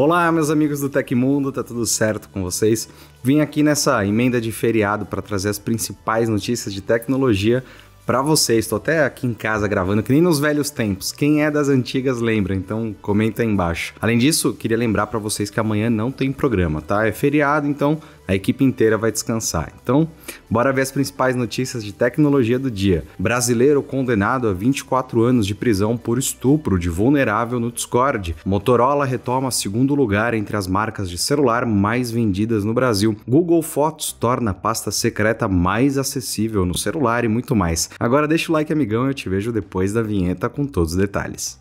Olá, meus amigos do Tecmundo, tá tudo certo com vocês? Vim aqui nessa emenda de feriado para trazer as principais notícias de tecnologia para vocês. Estou até aqui em casa gravando, que nem nos velhos tempos. Quem é das antigas lembra, então comenta aí embaixo. Além disso, queria lembrar para vocês que amanhã não tem programa, tá? É feriado, então a equipe inteira vai descansar. Então, bora ver as principais notícias de tecnologia do dia. Brasileiro condenado a 24 anos de prisão por estupro de vulnerável no Discord. Motorola retoma segundo lugar entre as marcas de celular mais vendidas no Brasil. Google Fotos torna a pasta secreta mais acessível no celular e muito mais. Agora deixa o like, amigão, e eu te vejo depois da vinheta com todos os detalhes.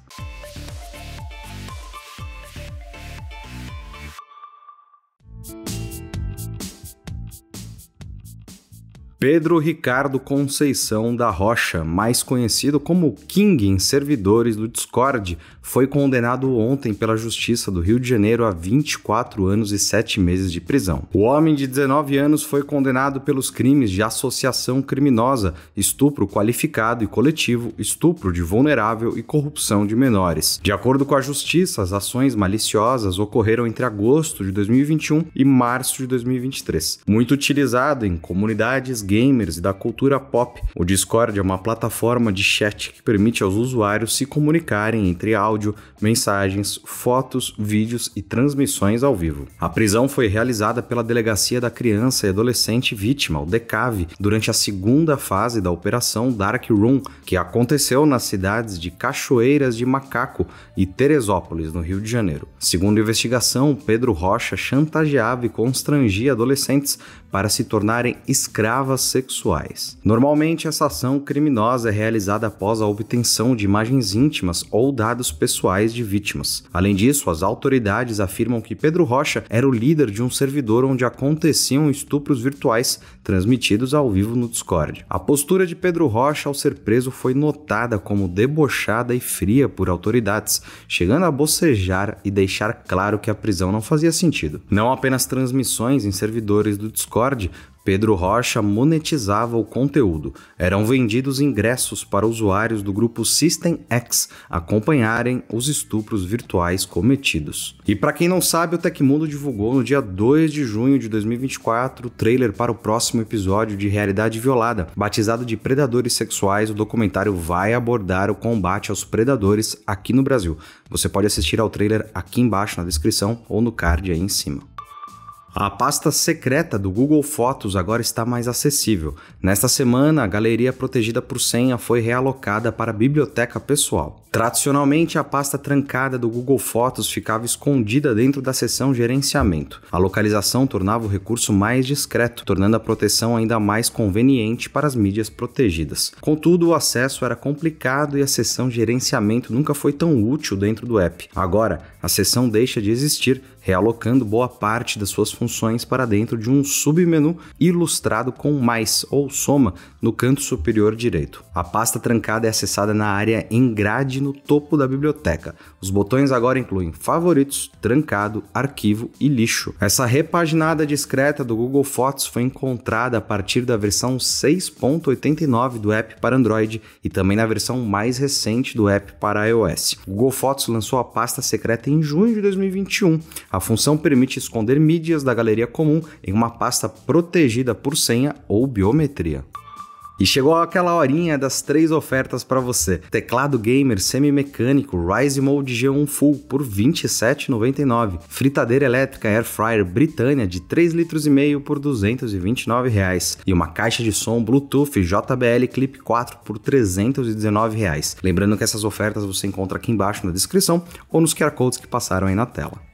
Pedro Ricardo Conceição da Rocha, mais conhecido como King em servidores do Discord, foi condenado ontem pela Justiça do Rio de Janeiro a 24 anos e 7 meses de prisão. O homem de 19 anos foi condenado pelos crimes de associação criminosa, estupro qualificado e coletivo, estupro de vulnerável e corrupção de menores. De acordo com a Justiça, as ações maliciosas ocorreram entre agosto de 2021 e março de 2023, muito utilizado em comunidades gamers e da cultura pop. O Discord é uma plataforma de chat que permite aos usuários se comunicarem entre áudio, mensagens, fotos, vídeos e transmissões ao vivo. A prisão foi realizada pela Delegacia da Criança e Adolescente Vítima, o DECAV, durante a segunda fase da Operação Dark Room, que aconteceu nas cidades de Cachoeiras de Macaco e Teresópolis, no Rio de Janeiro. Segundo a investigação, Pedro Rocha chantageava e constrangia adolescentes para se tornarem escravas sexuais. Normalmente, essa ação criminosa é realizada após a obtenção de imagens íntimas ou dados pessoais de vítimas. Além disso, as autoridades afirmam que Pedro Rocha era o líder de um servidor onde aconteciam estupros virtuais transmitidos ao vivo no Discord. A postura de Pedro Rocha ao ser preso foi notada como debochada e fria por autoridades, chegando a bocejar e deixar claro que a prisão não fazia sentido. Não apenas transmissões em servidores do Discord, Pedro Rocha monetizava o conteúdo. Eram vendidos ingressos para usuários do grupo System X acompanharem os estupros virtuais cometidos. E para quem não sabe, o Tecmundo divulgou no dia 2 de junho de 2024 o trailer para o próximo episódio de Realidade Violada, batizado de Predadores Sexuais. O documentário vai abordar o combate aos predadores aqui no Brasil. Você pode assistir ao trailer aqui embaixo na descrição ou no card aí em cima. A pasta secreta do Google Fotos agora está mais acessível. Nesta semana, a galeria protegida por senha foi realocada para a biblioteca pessoal. Tradicionalmente, a pasta trancada do Google Fotos ficava escondida dentro da seção Gerenciamento. A localização tornava o recurso mais discreto, tornando a proteção ainda mais conveniente para as mídias protegidas. Contudo, o acesso era complicado e a seção Gerenciamento nunca foi tão útil dentro do app. Agora, a seção deixa de existir, realocando boa parte das suas funções para dentro de um submenu ilustrado com mais ou soma no canto superior direito. A pasta trancada é acessada na área em grade no topo da biblioteca. Os botões agora incluem favoritos, trancado, arquivo e lixo. Essa repaginada discreta do Google Fotos foi encontrada a partir da versão 6.89 do app para Android e também na versão mais recente do app para iOS. O Google Fotos lançou a pasta secreta em junho de 2021. A função permite esconder mídias da galeria comum em uma pasta protegida por senha ou biometria. E chegou aquela horinha das três ofertas para você. Teclado gamer semi-mecânico Rise Mode G1 Full por R$ 27,99. Fritadeira elétrica Air Fryer Britânia de 3,5 litros e meio por R$ 229 reais. E uma caixa de som Bluetooth JBL Clip 4 por R$ 319 reais. Lembrando que essas ofertas você encontra aqui embaixo na descrição ou nos QR codes que passaram aí na tela.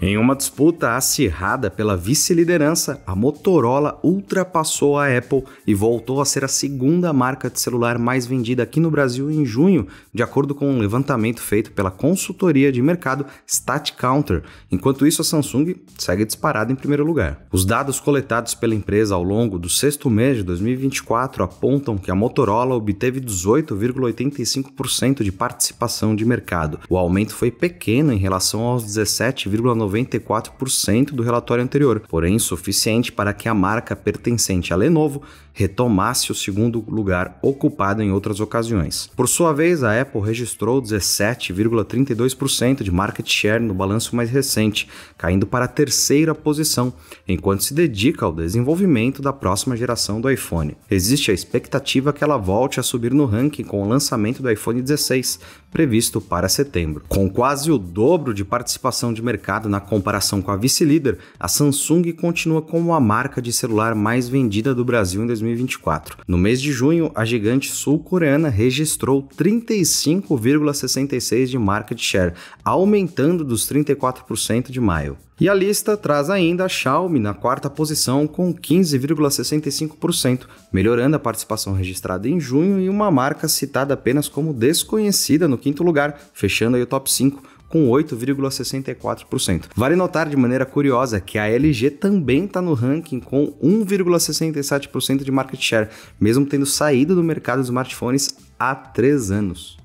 Em uma disputa acirrada pela vice-liderança, a Motorola ultrapassou a Apple e voltou a ser a segunda marca de celular mais vendida aqui no Brasil em junho, de acordo com um levantamento feito pela consultoria de mercado StatCounter. Enquanto isso, a Samsung segue disparada em primeiro lugar. Os dados coletados pela empresa ao longo do sexto mês de 2024 apontam que a Motorola obteve 18,85% de participação de mercado. O aumento foi pequeno em relação aos 17,9 94% do relatório anterior, porém suficiente para que a marca pertencente à Lenovo retomasse o segundo lugar ocupado em outras ocasiões. Por sua vez, a Apple registrou 17,32% de market share no balanço mais recente, caindo para a terceira posição, enquanto se dedica ao desenvolvimento da próxima geração do iPhone. Existe a expectativa que ela volte a subir no ranking com o lançamento do iPhone 16, previsto para setembro. Com quase o dobro de participação de mercado na na comparação com a vice-líder, a Samsung continua como a marca de celular mais vendida do Brasil em 2024. No mês de junho, a gigante sul-coreana registrou 35,66% de market share, aumentando dos 34% de maio. E a lista traz ainda a Xiaomi na quarta posição com 15,65%, melhorando a participação registrada em junho e uma marca citada apenas como desconhecida no quinto lugar, fechando aí o top 5 com 8,64%. Vale notar de maneira curiosa que a LG também está no ranking com 1,67% de market share, mesmo tendo saído do mercado dos smartphones há três anos.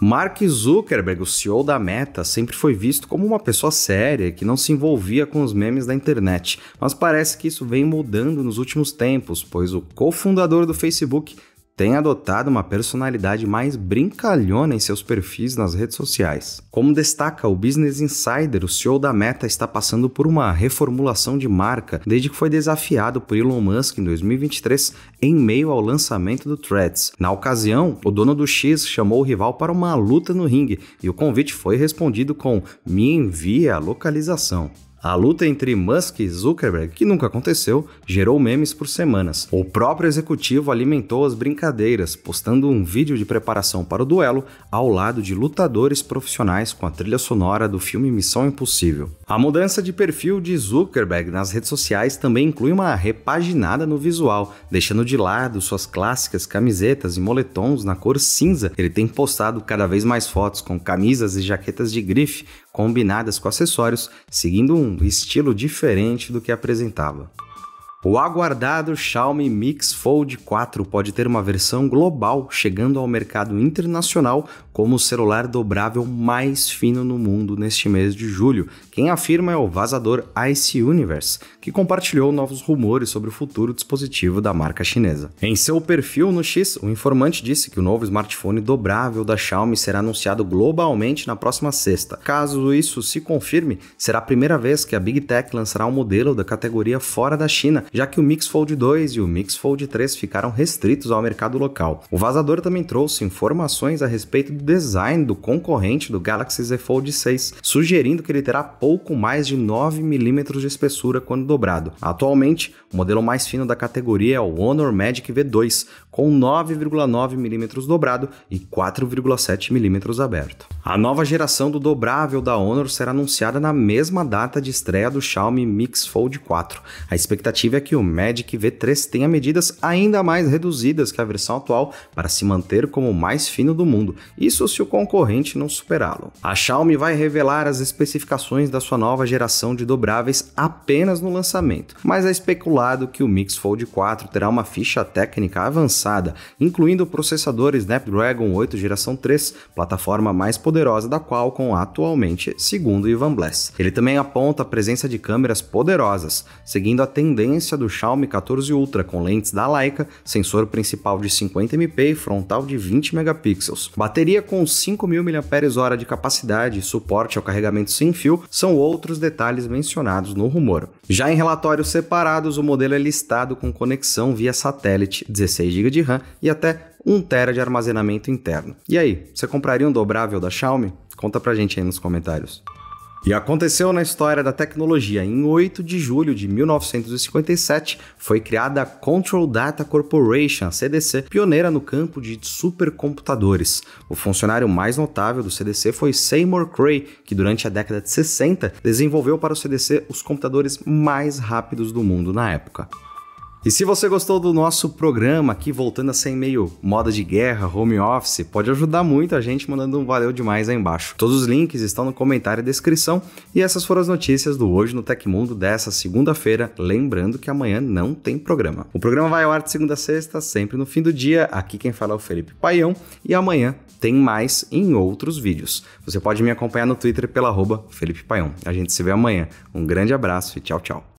Mark Zuckerberg, o CEO da Meta, sempre foi visto como uma pessoa séria que não se envolvia com os memes da internet, mas parece que isso vem mudando nos últimos tempos, pois o cofundador do Facebook tem adotado uma personalidade mais brincalhona em seus perfis nas redes sociais. Como destaca o Business Insider, o CEO da Meta está passando por uma reformulação de marca desde que foi desafiado por Elon Musk em 2023 em meio ao lançamento do Threads. Na ocasião, o dono do X chamou o rival para uma luta no ringue e o convite foi respondido com: "Me envia a localização". A luta entre Musk e Zuckerberg, que nunca aconteceu, gerou memes por semanas. O próprio executivo alimentou as brincadeiras, postando um vídeo de preparação para o duelo ao lado de lutadores profissionais com a trilha sonora do filme Missão Impossível. A mudança de perfil de Zuckerberg nas redes sociais também inclui uma repaginada no visual, deixando de lado suas clássicas camisetas e moletons na cor cinza. Ele tem postado cada vez mais fotos com camisas e jaquetas de grife combinadas com acessórios, seguindo um estilo diferente do que apresentava. O aguardado Xiaomi Mix Fold 4 pode ter uma versão global chegando ao mercado internacional como o celular dobrável mais fino no mundo neste mês de julho. Quem afirma é o vazador Ice Universe, que compartilhou novos rumores sobre o futuro dispositivo da marca chinesa. Em seu perfil no X, o informante disse que o novo smartphone dobrável da Xiaomi será anunciado globalmente na próxima sexta. Caso isso se confirme, será a primeira vez que a Big Tech lançará um modelo da categoria fora da China, já que o Mix Fold 2 e o Mix Fold 3 ficaram restritos ao mercado local. O vazador também trouxe informações a respeito do design do concorrente do Galaxy Z Fold 6, sugerindo que ele terá pouco mais de 9 mm de espessura quando dobrado. Atualmente, o modelo mais fino da categoria é o Honor Magic V2, com 9,9 mm dobrado e 4,7 mm aberto. A nova geração do dobrável da Honor será anunciada na mesma data de estreia do Xiaomi Mix Fold 4. A expectativa é que o Magic V3 tenha medidas ainda mais reduzidas que a versão atual para se manter como o mais fino do mundo e isso se o concorrente não superá-lo. A Xiaomi vai revelar as especificações da sua nova geração de dobráveis apenas no lançamento, mas é especulado que o Mix Fold 4 terá uma ficha técnica avançada, incluindo o processador Snapdragon 8 geração 3, plataforma mais poderosa da Qualcomm atualmente, segundo Ivan Bless. Ele também aponta a presença de câmeras poderosas, seguindo a tendência do Xiaomi 14 Ultra com lentes da Leica, sensor principal de 50 MP e frontal de 20 megapixels. Bateria com 5.000 mAh de capacidade e suporte ao carregamento sem fio são outros detalhes mencionados no rumor. Já em relatórios separados, o modelo é listado com conexão via satélite, 16 GB de RAM e até 1 TB de armazenamento interno. E aí, você compraria um dobrável da Xiaomi? Conta pra gente aí nos comentários. E aconteceu na história da tecnologia. Em 8 de julho de 1957, foi criada a Control Data Corporation, a CDC, pioneira no campo de supercomputadores. O funcionário mais notável do CDC foi Seymour Cray, que durante a década de 60 desenvolveu para o CDC os computadores mais rápidos do mundo na época. E se você gostou do nosso programa aqui, voltando a ser meio moda de guerra, home office, pode ajudar muito a gente mandando um valeu demais aí embaixo. Todos os links estão no comentário e descrição. E essas foram as notícias do Hoje no Tecmundo dessa segunda-feira. Lembrando que amanhã não tem programa. O programa vai ao ar de segunda a sexta, sempre no fim do dia. Aqui quem fala é o Felipe Paião. E amanhã tem mais em outros vídeos. Você pode me acompanhar no Twitter pela arroba Felipe Paião. A gente se vê amanhã. Um grande abraço e tchau, tchau.